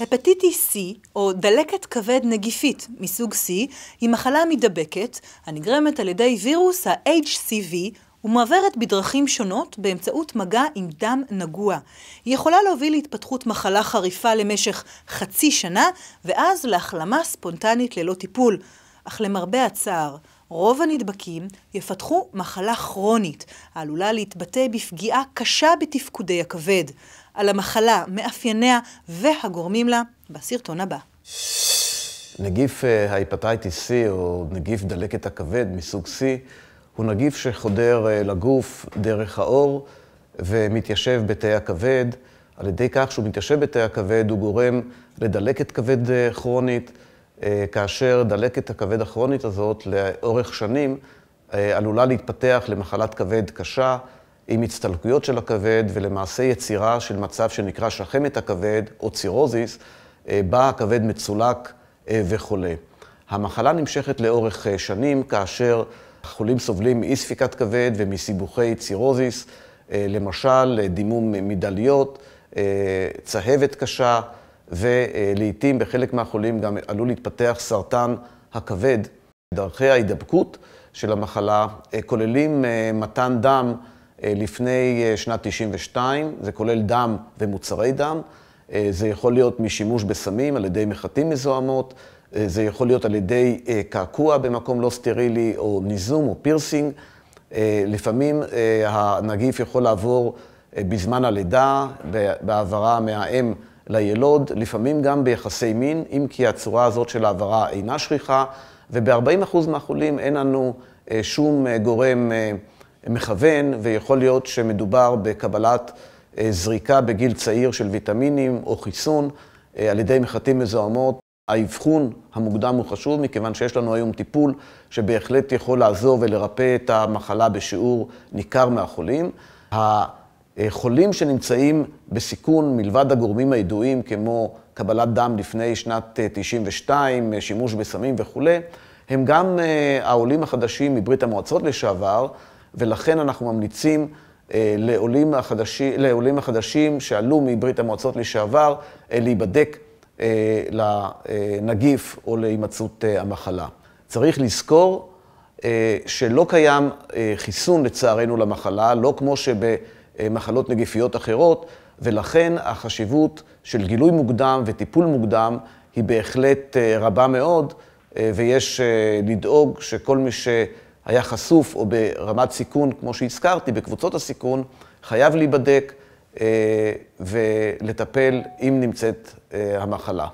הפטיטיס C, או דלקת כבד נגיפית מסוג C, היא מחלה מידבקת הנגרמת על ידי וירוס ה-HCV ומועברת בדרכים שונות באמצעות מגע עם דם נגוע. היא יכולה להוביל להתפתחות מחלה חריפה למשך חצי שנה, ואז להחלמה ספונטנית ללא טיפול. אך למרבה הצער, רוב הנדבקים יפתחו מחלה כרונית, העלולה להתבטא בפגיעה קשה בתפקודי הכבד. על המחלה, מאפייניה והגורמים לה, בסרטון הבא. נגיף אה, ההפטיטיס C, או נגיף דלקת הכבד מסוג C, הוא נגיף שחודר אה, לגוף דרך האור ומתיישב בתאי הכבד. על ידי כך שהוא מתיישב בתאי הכבד, הוא גורם לדלקת כבד אה, כרונית. אה, כאשר דלקת הכבד הכרונית הזאת לאורך שנים אה, עלולה להתפתח למחלת כבד קשה עם הצטלקויות של הכבד ולמעשה יצירה של מצב שנקרא שחמת הכבד או צירוזיס, אה, בה הכבד מצולק וחולה. המחלה נמשכת לאורך שנים כאשר החולים סובלים מאי ספיקת כבד ומסיבוכי צירוזיס, למשל דימום מדליות, צהבת קשה, ולעיתים בחלק מהחולים גם עלול להתפתח סרטן הכבד. דרכי ההידבקות של המחלה אה, כוללים אה, מתן דם אה, לפני שנת 92, זה כולל דם ומוצרי דם, זה יכול להיות משימוש בסמים על ידי מחטים מזוהמות, זה יכול להיות על ידי קעקוע במקום לא סטרילי או ניזום או פירסינג. לפעמים הנגיף יכול לעבור בזמן הלידה, בהעברה מהאם ליילוד, לפעמים גם ביחסי מין, אם כי הצורה הזאת של העברה אינה שכיחה, וב-40% מהחולים אין לנו אה, שום אה, גורם אה, מכוון, ויכול להיות שמדובר בקבלת זריקה בגיל צעיר של ויטמינים או חיסון על ידי מחטים מזוהמות. האבחון המוקדם הוא חשוב, מכיוון שיש לנו היום טיפול שבהחלט יכול לעזור ולרפא את המחלה בשיעור ניכר מהחולים. אה, חולים שנמצאים בסיכון מלבד הגורמים הידועים כמו קבלת דם לפני שנת 92, אה, אה, שימוש בסמים וכולי, הם גם העולים החדשים מברית המועצות לשעבר, ולכן אנחנו ממליצים לעולים החדשים, לעולים החדשים שעלו מברית המועצות לשעבר להיבדק לנגיף או להימצאות המחלה. צריך לזכור שלא קיים חיסון לצערנו למחלה, לא כמו שב... אה, מחלות נגיפיות אחרות, ולכן החשיבות של גילוי מוקדם וטיפול מוקדם היא בהחלט אה, רבה מאוד, אה, ויש לדאוג שכל מי שהיה חשוף או ברמת סיכון, כמו שהזכרתי, בקבוצות הסיכון, חייב להיבדק ולטפל אם נמצאת המחלה.